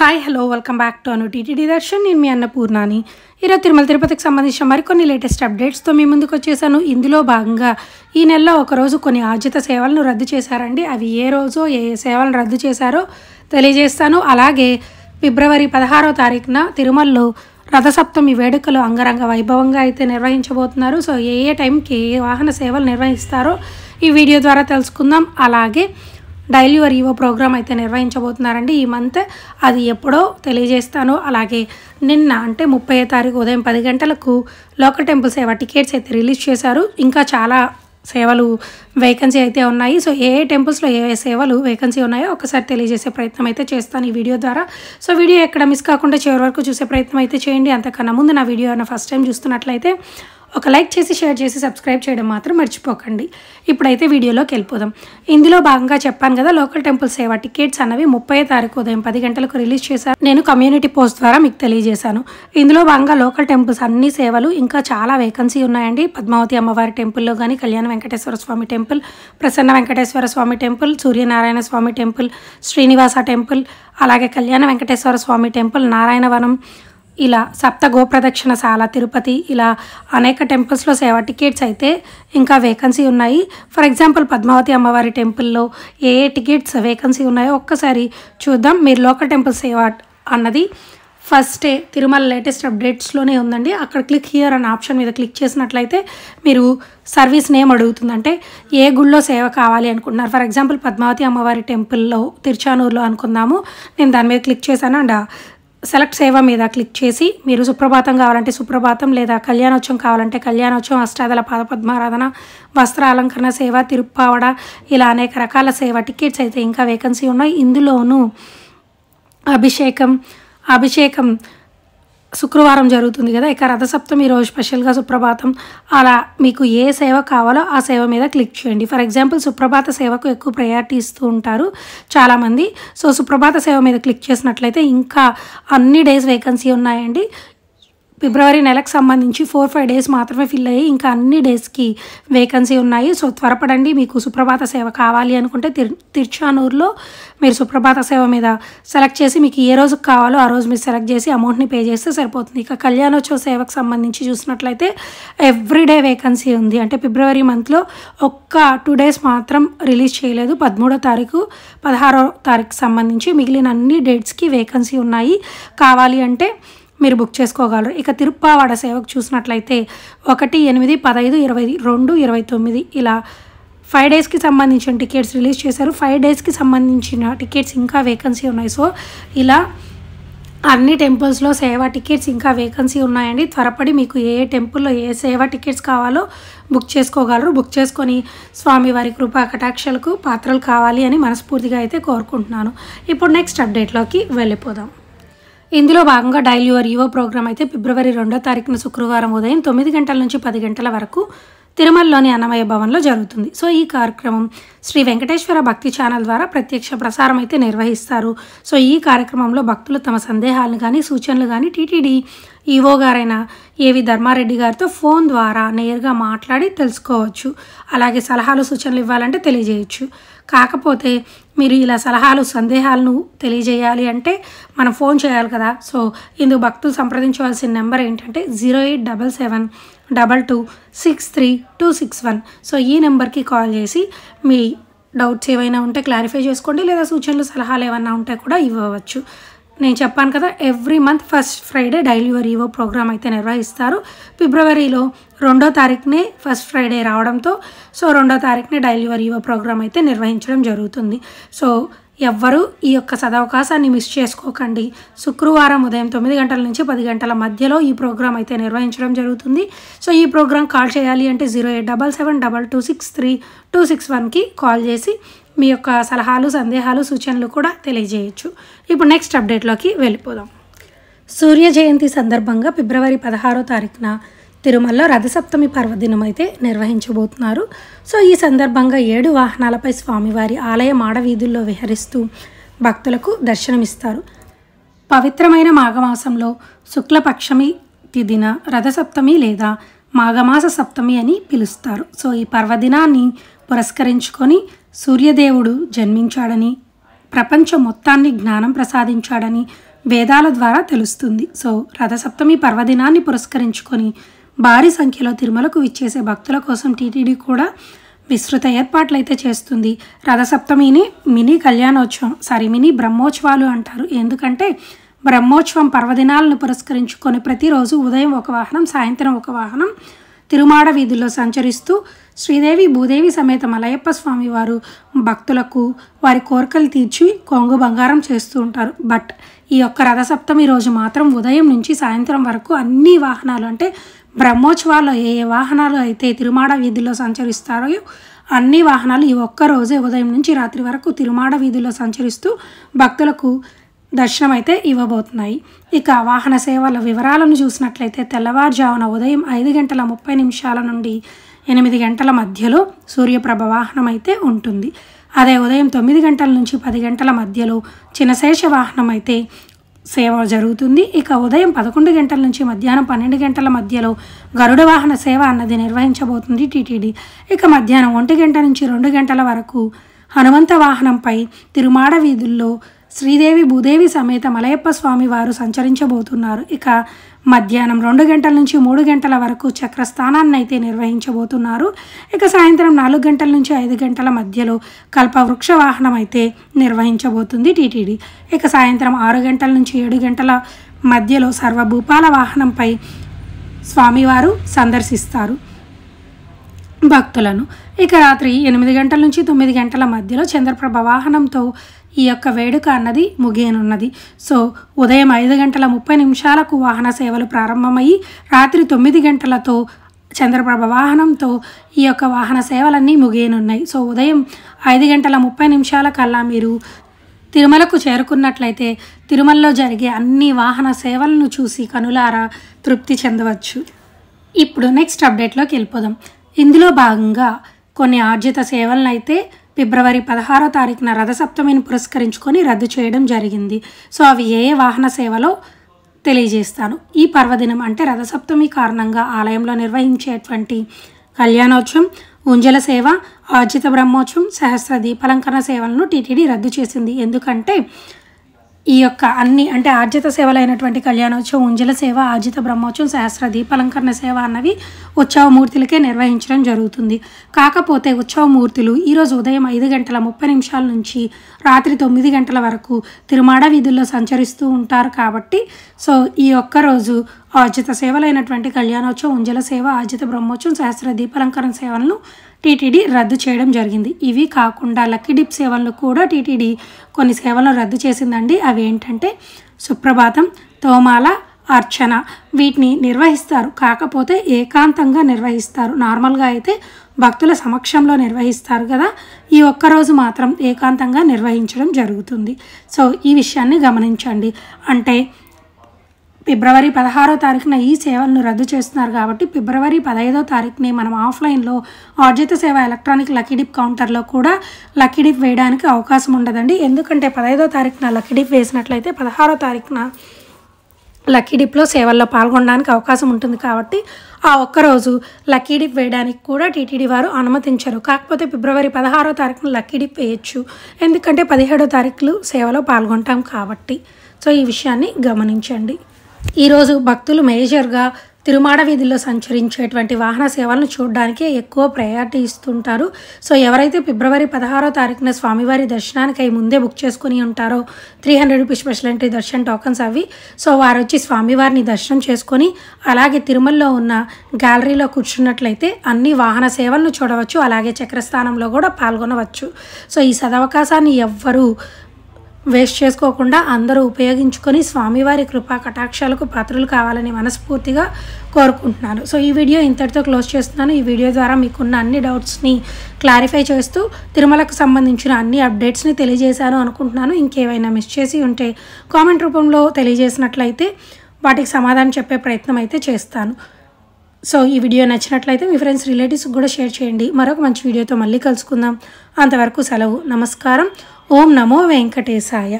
hi hello welcome back to Anu TTD Darshan నేను మీ అన్నపూర్ణాని ఈరోజు తిరుమల తిరుపతికి సంబంధించిన మరికొన్ని లేటెస్ట్ అప్డేట్స్తో మీ ముందుకు వచ్చేసాను ఇందులో భాగంగా ఈ నెలలో ఒకరోజు కొన్ని ఆర్జిత సేవలను రద్దు చేశారండి అవి ఏ రోజు ఏ సేవలను రద్దు చేశారో తెలియజేస్తాను అలాగే ఫిబ్రవరి పదహారో తారీఖున తిరుమలలో రథసప్తమి వేడుకలు అంగరంగ వైభవంగా అయితే నిర్వహించబోతున్నారు సో ఏ ఏ టైంకి ఏ వాహన సేవలు నిర్వహిస్తారో ఈ వీడియో ద్వారా తెలుసుకుందాం అలాగే డైలీ యువర్ ఈవో ప్రోగ్రామ్ అయితే నిర్వహించబోతున్నారండి ఈ మంత్ అది ఎప్పుడో తెలియజేస్తాను అలాగే నిన్న అంటే ముప్పై తారీఖు ఉదయం పది గంటలకు లోకల్ టెంపుల్ సేవ టికెట్స్ అయితే రిలీజ్ చేశారు ఇంకా చాలా సేవలు వేకెన్సీ అయితే ఉన్నాయి సో ఏ ఏ టెంపుల్స్లో ఏ ఏ సేవలు వేకెన్సీ ఉన్నాయో ఒకసారి తెలియజేసే ప్రయత్నం అయితే చేస్తాను ఈ వీడియో ద్వారా సో వీడియో ఎక్కడ మిస్ కాకుండా చివరి వరకు చూసే ప్రయత్నం అయితే చేయండి అంతకన్నా ముందు నా వీడియో ఫస్ట్ టైం చూస్తున్నట్లయితే ఒక లైక్ చేసి షేర్ చేసి సబ్స్క్రైబ్ చేయడం మాత్రం మర్చిపోకండి ఇప్పుడైతే వీడియోలోకి వెళ్ళిపోదాం ఇందులో భాగంగా చెప్పాను కదా లోకల్ టెంపుల్ సేవ టికెట్స్ అనేవి ముప్పై తారీఖు ఉదయం పది గంటలకు రిలీజ్ చేశారు నేను కమ్యూనిటీ పోస్ట్ ద్వారా మీకు తెలియజేశాను ఇందులో భాగంగా లోకల్ టెంపుల్స్ అన్ని సేవలు ఇంకా చాలా వేకన్సీ ఉన్నాయండి పద్మావతి అమ్మవారి టెంపుల్లో కానీ Kalyana Venkateswara Swamy temple Prasanna Venkateswara Swamy temple Suryanarayana Swamy temple Srinivasa temple అలాగే కళ్యాణ వెంకటేశ్వర స్వామి టెంపుల్ నారాయణవనం ఇలా సప్త గోప్రదక్షిణశాల తిరుపతి ఇలా అనేక టెంపుల్స్లో సేవ టికెట్స్ అయితే ఇంకా వేకన్సీ ఉన్నాయి ఫర్ ఎగ్జాంపుల్ పద్మావతి అమ్మవారి టెంపుల్లో ఏ ఏ టికెట్స్ వేకన్సీ ఉన్నాయో ఒక్కసారి చూద్దాం మీరు లోకల్ టెంపుల్ సేవ అన్నది ఫస్ట్ తిరుమల లేటెస్ట్ అప్డేట్స్లోనే ఉందండి అక్కడ క్లిక్ హియర్ అనే ఆప్షన్ మీద క్లిక్ చేసినట్లయితే మీరు సర్వీస్ నేమ్ అడుగుతుందంటే ఏ గుళ్ళో సేవ కావాలి అనుకుంటున్నారు ఫర్ ఎగ్జాంపుల్ పద్మావతి అమ్మవారి టెంపుల్లో తిరుచానూరులో అనుకుందాము నేను దాని మీద క్లిక్ చేశాను అండ్ సెలెక్ట్ సేవ మీద క్లిక్ చేసి మీరు సుప్రభాతం కావాలంటే సుప్రభాతం లేదా కళ్యాణోత్సవం కావాలంటే కళ్యాణోత్సవం అష్టాదల పాదపద్మారాధన వస్త్ర అలంకరణ సేవ తిరుప్పావడ ఇలా అనేక రకాల సేవ టికెట్స్ అయితే ఇంకా వేకెన్సీ ఉన్నాయి ఇందులోనూ అభిషేకం అభిషేకం శుక్రవారం జరుగుతుంది కదా ఇక రథసప్తమి రోజు స్పెషల్గా సుప్రభాతం అలా మీకు ఏ సేవ కావాలో ఆ సేవ మీద క్లిక్ చేయండి ఫర్ ఎగ్జాంపుల్ సుప్రభాత సేవకు ఎక్కువ ప్రయారిటీ ఇస్తూ ఉంటారు చాలామంది సో సుప్రభాత సేవ మీద క్లిక్ చేసినట్లయితే ఇంకా అన్ని డేస్ వేకెన్సీ ఉన్నాయండి ఫిబ్రవరి నెలకు సంబంధించి ఫోర్ ఫైవ్ డేస్ మాత్రమే ఫిల్ అయ్యి ఇంకా అన్ని డేస్కి వేకెన్సీ ఉన్నాయి సో త్వరపడండి మీకు సుప్రభాత సేవ కావాలి అనుకుంటే తిర్ తిరుచానూరులో మీరు సుప్రభాత సేవ మీద సెలెక్ట్ చేసి మీకు ఏ రోజుకి కావాలో ఆ రోజు మీరు సెలెక్ట్ చేసి అమౌంట్ని పే చేస్తే సరిపోతుంది ఇక కళ్యాణోత్సవ సేవకు సంబంధించి చూసినట్లయితే ఎవ్రీడే వేకెన్సీ ఉంది అంటే ఫిబ్రవరి మంత్లో ఒక్క టూ డేస్ మాత్రం రిలీజ్ చేయలేదు పదమూడో తారీఖు పదహారో తారీఖు సంబంధించి మిగిలిన అన్ని డేట్స్కి వేకెన్సీ ఉన్నాయి కావాలి అంటే మీరు బుక్ చేసుకోగలరు ఇక తిరుప్పావాడ సేవకు చూసినట్లయితే ఒకటి ఎనిమిది పదహైదు ఇరవై రెండు ఇరవై తొమ్మిది ఇలా ఫైవ్ డేస్కి సంబంధించిన టికెట్స్ రిలీజ్ చేశారు ఫైవ్ డేస్కి సంబంధించిన టికెట్స్ ఇంకా వేకెన్సీ ఉన్నాయి సో ఇలా అన్ని టెంపుల్స్లో సేవా టికెట్స్ ఇంకా వేకన్సీ ఉన్నాయండి త్వరపడి మీకు ఏ ఏ టెంపుల్లో ఏ సేవా టికెట్స్ కావాలో బుక్ చేసుకోగలరు బుక్ చేసుకొని స్వామివారి కృపా కటాక్షలకు పాత్రలు కావాలి అని మనస్ఫూర్తిగా అయితే కోరుకుంటున్నాను ఇప్పుడు నెక్స్ట్ అప్డేట్లోకి వెళ్ళిపోదాం ఇందులో భాగంగా డైల్ యువర్ యువ ప్రోగ్రాం అయితే ఫిబ్రవరి రెండో తారీఖున శుక్రవారం ఉదయం తొమ్మిది గంటల నుంచి పది గంటల వరకు తిరుమలలోని అన్నమయ్య భవన్లో జరుగుతుంది సో ఈ కార్యక్రమం శ్రీ వెంకటేశ్వర భక్తి ఛానల్ ద్వారా ప్రత్యక్ష ప్రసారం అయితే నిర్వహిస్తారు సో ఈ కార్యక్రమంలో భక్తులు తమ సందేహాలను కానీ సూచనలు కానీ టీటీడీ ఈవో గారైన ఏవి ధర్మారెడ్డి గారితో ఫోన్ ద్వారా నేరుగా మాట్లాడి తెలుసుకోవచ్చు అలాగే సలహాలు సూచనలు ఇవ్వాలంటే తెలియజేయచ్చు కాకపోతే మీరు ఇలా సలహాలు సందేహాలను తెలియజేయాలి అంటే మనం ఫోన్ చేయాలి కదా సో ఇందుకు భక్తులు సంప్రదించవలసిన నెంబర్ ఏంటంటే zero eight double seven double two six three two six one so ఈ నెంబర్కి కాల్ చేసి మీ డౌట్స్ ఏవైనా ఉంటే క్లారిఫై చేసుకోండి లేదా సూచనలు సలహాలు ఏమైనా ఉంటే కూడా ఇవ్వవచ్చు నేను చెప్పాను కదా every month first Friday daily ఇవో ప్రోగ్రామ్ అయితే నిర్వహిస్తారు ఫిబ్రవరిలో రెండో తారీఖునే ఫస్ట్ ఫ్రైడే రావడంతో సో రెండో తారీఖునే డైలీ ఇవో ప్రోగ్రామ్ అయితే నిర్వహించడం జరుగుతుంది సో ఎవ్వరూ ఈ యొక్క సదవకాశాన్ని మిస్ చేసుకోకండి శుక్రవారం ఉదయం తొమ్మిది గంటల నుంచి పది గంటల మధ్యలో ఈ ప్రోగ్రామ్ అయితే నిర్వహించడం జరుగుతుంది సో ఈ ప్రోగ్రామ్ కాల్ చేయాలి అంటే zero eight double seven double two six three two six వన్కి కాల్ చేసి మీ యొక్క సలహాలు సందేహాలు సూచనలు కూడా తెలియజేయచ్చు ఇప్పుడు నెక్స్ట్ అప్డేట్లోకి వెళ్ళిపోదాం సూర్య జయంతి సందర్భంగా ఫిబ్రవరి పదహారో తారీఖున తిరుమలలో రథసప్తమి పర్వదినం అయితే నిర్వహించబోతున్నారు సో ఈ సందర్భంగా ఏడు వాహనాలపై స్వామివారి ఆలయ మాడవీధుల్లో విహరిస్తూ భక్తులకు దర్శనమిస్తారు పవిత్రమైన మాఘమాసంలో శుక్లపక్షమి తిదిన రథసప్తమి లేదా మాఘమాస సప్తమి అని పిలుస్తారు సో ఈ పర్వదినాన్ని పురస్కరించుకొని సూర్యదేవుడు జన్మించాడని ప్రపంచం మొత్తాన్ని జ్ఞానం ప్రసాదించాడని వేదాల ద్వారా తెలుస్తుంది సో రథసప్తమి పర్వదినాన్ని పురస్కరించుకొని భారీ సంఖ్యలో తిరుమలకు విచ్చేసే భక్తుల కోసం టీటీడీ కూడా విస్తృత ఏర్పాట్లు అయితే చేస్తుంది రథసప్తమిని మినీ కళ్యాణోత్సవం సారీ మినీ బ్రహ్మోత్సవాలు అంటారు ఎందుకంటే బ్రహ్మోత్సవం పర్వదినాలను పురస్కరించుకొని ప్రతిరోజు ఉదయం ఒక వాహనం సాయంత్రం ఒక వాహనం తిరుమాడ వీధుల్లో సంచరిస్తూ శ్రీదేవి భూదేవి సమేత మలయప్ప స్వామి వారు భక్తులకు వారి కోరికలు తీర్చి కొంగు బంగారం చేస్తూ ఉంటారు బట్ ఈ యొక్క రథసప్తమి రోజు మాత్రం ఉదయం నుంచి సాయంత్రం వరకు అన్ని వాహనాలు అంటే బ్రహ్మోత్సవాల్లో ఏ ఏ వాహనాలు అయితే తిరుమాడ వీధుల్లో సంచరిస్తారో అన్ని వాహనాలు ఈ ఒక్క రోజే ఉదయం నుంచి రాత్రి వరకు తిరుమాడ వీధుల్లో సంచరిస్తూ భక్తులకు దర్శనం అయితే ఇవ్వబోతున్నాయి ఇక వాహన సేవల వివరాలను చూసినట్లయితే తెల్లవారుజామున ఉదయం ఐదు గంటల ముప్పై నిమిషాల నుండి ఎనిమిది గంటల మధ్యలో సూర్యప్రభ వాహనం అయితే ఉంటుంది అదే ఉదయం తొమ్మిది గంటల నుంచి పది గంటల మధ్యలో చినశేష వాహనం అయితే సేవ జరుగుతుంది ఇక ఉదయం పదకొండు గంటల నుంచి మధ్యాహ్నం పన్నెండు గంటల మధ్యలో గరుడ వాహన సేవ అన్నది నిర్వహించబోతుంది టీటీడీ ఇక మధ్యాహ్నం ఒంటి గంట నుంచి రెండు గంటల వరకు హనుమంత వాహనంపై తిరుమాడ వీధుల్లో శ్రీదేవి భూదేవి సమేత మలయప్ప స్వామి వారు సంచరించబోతున్నారు ఇక మధ్యాహ్నం రెండు గంటల నుంచి మూడు గంటల వరకు చక్రస్థానాన్ని అయితే నిర్వహించబోతున్నారు ఇక సాయంత్రం నాలుగు గంటల నుంచి ఐదు గంటల మధ్యలో కల్పవృక్ష వాహనం అయితే నిర్వహించబోతుంది టీటీడీ ఇక సాయంత్రం ఆరు గంటల నుంచి ఏడు గంటల మధ్యలో సర్వభూపాల వాహనంపై స్వామివారు సందర్శిస్తారు భక్తులను ఇక రాత్రి ఎనిమిది గంటల నుంచి తొమ్మిది గంటల మధ్యలో చంద్రప్రభ వాహనంతో ఈ యొక్క వేడుక అన్నది ముగియనున్నది సో ఉదయం ఐదు గంటల ముప్పై నిమిషాలకు వాహన సేవలు ప్రారంభమయ్యి రాత్రి తొమ్మిది గంటలతో చంద్రప్రభ వాహనంతో ఈ యొక్క వాహన సేవలన్నీ ముగియనున్నాయి సో ఉదయం ఐదు గంటల ముప్పై నిమిషాల కల్లా మీరు తిరుమలకు చేరుకున్నట్లయితే తిరుమలలో జరిగే అన్ని వాహన సేవలను చూసి కనులారా తృప్తి చెందవచ్చు ఇప్పుడు నెక్స్ట్ అప్డేట్లోకి వెళ్ళిపోదాం ఇందులో భాగంగా కొన్ని ఆర్జిత సేవలను అయితే ఫిబ్రవరి పదహారో తారీఖున రథసప్తమిని పురస్కరించుకొని రద్దు చేయడం జరిగింది సో అవి ఏ వాహన సేవలో తెలియజేస్తాను ఈ పర్వదినం అంటే రథసప్తమి కారణంగా ఆలయంలో నిర్వహించేటువంటి కళ్యాణోత్సవం ఉంజల సేవ ఆర్జిత బ్రహ్మోత్సవం సహస్ర దీపాలంకరణ సేవలను టీటీడీ రద్దు చేసింది ఎందుకంటే ఈ యొక్క అన్ని అంటే ఆర్జిత సేవలైనటువంటి కళ్యాణోత్సవం ఉంజల సేవ ఆర్జిత బ్రహ్మోత్సవం సహస్ర దీపాలంకరణ సేవ అన్నవి ఉత్సవమూర్తులకే నిర్వహించడం జరుగుతుంది కాకపోతే ఉత్సవమూర్తులు ఈరోజు ఉదయం ఐదు గంటల ముప్పై నిమిషాల నుంచి రాత్రి తొమ్మిది గంటల వరకు తిరుమాడ వీధుల్లో సంచరిస్తూ ఉంటారు కాబట్టి సో ఈ ఒక్క రోజు ఆర్జిత సేవలైనటువంటి కళ్యాణోత్సవం ఉంజల సేవ ఆర్జిత బ్రహ్మోత్సవం సహస్ర దీపాలంకరణ సేవలను టీటీడీ రద్దు చేయడం జరిగింది ఇవి కాకుండా లక్కీ డిప్ సేవలను కూడా టీటీడీ కొన్ని సేవలను రద్దు చేసిందండి అవి ఏంటంటే సుప్రభాతం తోమాల అర్చన వీటిని నిర్వహిస్తారు కాకపోతే ఏకాంతంగా నిర్వహిస్తారు నార్మల్గా అయితే భక్తుల సమక్షంలో నిర్వహిస్తారు కదా ఈ ఒక్కరోజు మాత్రం ఏకాంతంగా నిర్వహించడం జరుగుతుంది సో ఈ విషయాన్ని గమనించండి అంటే ఫిబ్రవరి పదహారో తారీఖున ఈ సేవలను రద్దు చేస్తున్నారు కాబట్టి ఫిబ్రవరి పదహైదో తారీఖునే మనం ఆఫ్లైన్లో ఆర్జిత సేవ ఎలక్ట్రానిక్ లక్కీడిప్ కౌంటర్లో కూడా లక్కీడిప్ వేయడానికి అవకాశం ఉండదండి ఎందుకంటే పదహైదో తారీఖున లక్కీడిప్ వేసినట్లయితే పదహారో తారీఖున లక్కీ డిప్లో సేవల్లో పాల్గొనడానికి అవకాశం ఉంటుంది కాబట్టి ఆ ఒక్కరోజు లక్కీ డిప్ వేయడానికి కూడా టీటీడీ వారు అనుమతించరు కాకపోతే ఫిబ్రవరి పదహారో తారీఖున లక్కీ డిప్ వేయచ్చు ఎందుకంటే పదిహేడో తారీఖులు సేవలో పాల్గొంటాం కాబట్టి సో ఈ విషయాన్ని గమనించండి ఈరోజు భక్తులు మేజర్గా తిరుమాడ వీధుల్లో సంచరించేటువంటి వాహన సేవలను చూడడానికి ఎక్కువ ప్రయారిటీ ఇస్తుంటారు సో ఎవరైతే ఫిబ్రవరి పదహారో తారీఖున స్వామివారి దర్శనానికి అవి ముందే బుక్ చేసుకుని ఉంటారో three hundred rupees special entry దర్శన టోకన్స్ అవి సో వారు వచ్చి స్వామివారిని దర్శనం చేసుకొని అలాగే తిరుమలలో ఉన్న గ్యాలరీలో కూర్చున్నట్లయితే అన్ని వాహన సేవలను చూడవచ్చు అలాగే చక్రస్థానంలో కూడా పాల్గొనవచ్చు సో ఈ సదవకాశాన్ని ఎవ్వరూ వేస్ట్ చేసుకోకుండా అందరూ ఉపయోగించుకొని స్వామివారి కృపా కటాక్షాలకు పాత్రలు కావాలని మనస్ఫూర్తిగా కోరుకుంటున్నాను సో ఈ వీడియో ఇంతటితో క్లోజ్ చేస్తున్నాను ఈ వీడియో ద్వారా మీకున్న అన్ని డౌట్స్ని క్లారిఫై చేస్తూ తిరుమలకు సంబంధించిన అన్ని అప్డేట్స్ని తెలియజేశాను అనుకుంటున్నాను ఇంకేవైనా మిస్ చేసి ఉంటే కామెంట్ రూపంలో తెలియజేసినట్లయితే వాటికి సమాధానం చెప్పే ప్రయత్నం అయితే చేస్తాను సో ఈ వీడియో నచ్చినట్లయితే మీ ఫ్రెండ్స్ రిలేటివ్స్కి కూడా షేర్ చేయండి మరొక మంచి వీడియోతో మళ్ళీ కలుసుకుందాం అంతవరకు సెలవు నమస్కారం ఓం నమో వెంకటేశాయ